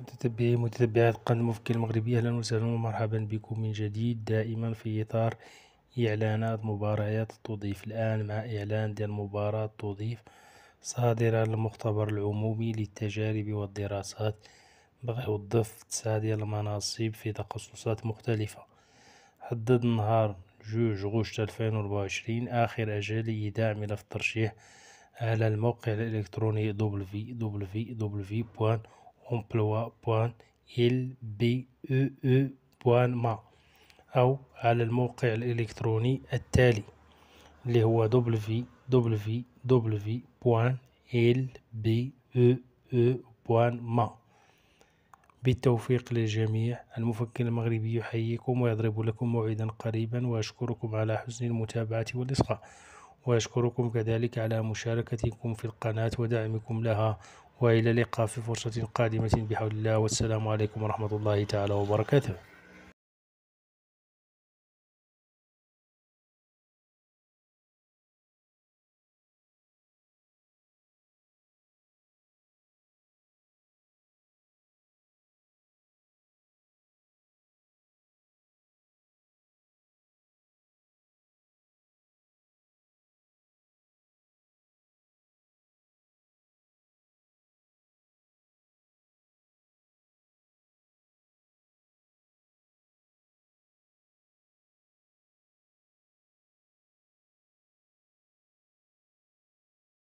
متتبعي متتبعات قناة مفكي المغربي أهلا وسهلا ومرحبا بكم من جديد دائما في إطار إعلانات مباريات التوظيف الآن مع إعلان ديال مباراة تضيف صادرة للمختبر العمومي للتجارب والدراسات بغى يوظف تسعة ديال المناصب في تخصصات مختلفة حدد نهار جوج غشت ألفين وربعة وعشرين آخر أجل إيداع ملف الترشيح على الموقع الإلكتروني www.www emploi.ilbee.ma e e أو على الموقع الإلكتروني التالي اللي هو www.lbee.ma e بالتوفيق للجميع المفكر المغربي يحييكم ويضرب لكم موعدا قريبا وأشكركم على حسن المتابعة والإصغاء وأشكركم كذلك على مشاركتكم في القناة ودعمكم لها وإلى اللقاء في فرصة قادمة بحول الله والسلام عليكم ورحمة الله تعالى وبركاته